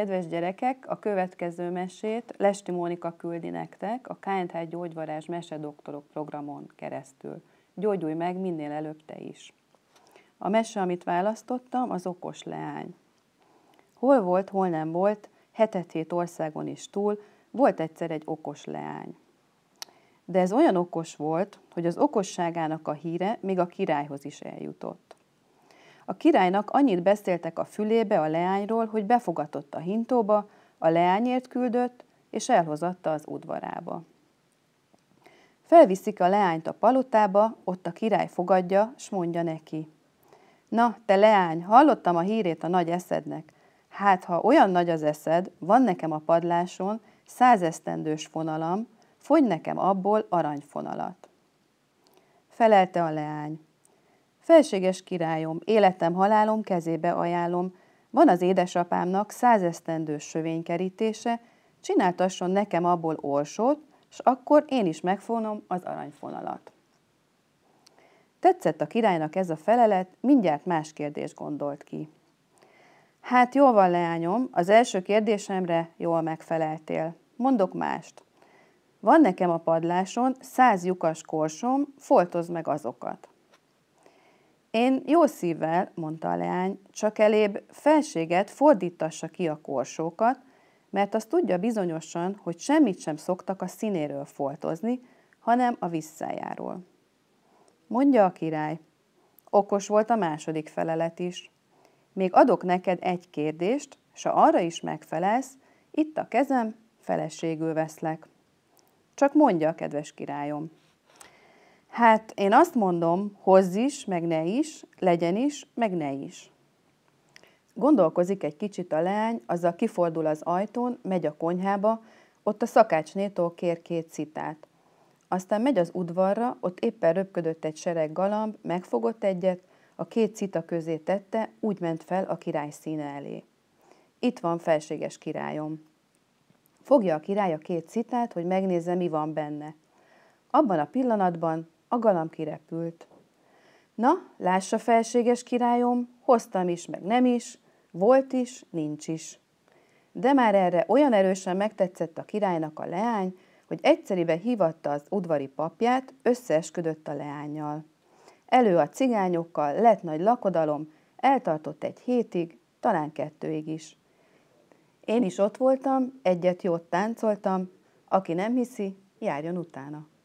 Kedves gyerekek, a következő mesét Lesti Mónika küldi nektek a KNH Gyógyvarázs Mesedoktorok programon keresztül. Gyógyulj meg minél előbb te is. A mese, amit választottam, az okos leány. Hol volt, hol nem volt, hetet hét országon is túl, volt egyszer egy okos leány. De ez olyan okos volt, hogy az okosságának a híre még a királyhoz is eljutott. A királynak annyit beszéltek a fülébe a leányról, hogy befogatott a hintóba, a leányért küldött, és elhozatta az udvarába. Felviszik a leányt a palotába, ott a király fogadja, s mondja neki. Na, te leány, hallottam a hírét a nagy eszednek. Hát, ha olyan nagy az eszed, van nekem a padláson százesztendős fonalam, fogy nekem abból aranyfonalat. Felelte a leány. Felséges királyom, életem, halálom kezébe ajánlom, van az édesapámnak százesztendős sövénykerítése, csináltasson nekem abból orsót, s akkor én is megfonom az aranyfonalat. Tetszett a királynak ez a felelet, mindjárt más kérdést gondolt ki. Hát jól van, leányom, az első kérdésemre jól megfeleltél. Mondok mást. Van nekem a padláson száz lyukas korsom, foltozd meg azokat. Én jó szívvel, mondta a leány, csak elébb felséget fordítassa ki a korsókat, mert azt tudja bizonyosan, hogy semmit sem szoktak a színéről foltozni, hanem a visszájáról. Mondja a király. Okos volt a második felelet is. Még adok neked egy kérdést, s ha arra is megfelelsz, itt a kezem, feleségül veszlek. Csak mondja, kedves királyom, Hát én azt mondom, hozz is, meg ne is, legyen is, meg ne is. Gondolkozik egy kicsit a leány, azzal kifordul az ajtón, megy a konyhába, ott a szakácsnétól kér két szitát. Aztán megy az udvarra, ott éppen röpködött egy sereg galamb, megfogott egyet, a két cita közé tette, úgy ment fel a király színe elé. Itt van felséges királyom. Fogja a király a két citát, hogy megnézze, mi van benne. Abban a pillanatban a galamb kirepült. Na, lássa, felséges királyom, hoztam is, meg nem is, volt is, nincs is. De már erre olyan erősen megtetszett a királynak a leány, hogy egyszerűen hívatta az udvari papját, összeesküdött a leányjal. Elő a cigányokkal, lett nagy lakodalom, eltartott egy hétig, talán kettőig is. Én is ott voltam, egyet jót táncoltam, aki nem hiszi, járjon utána.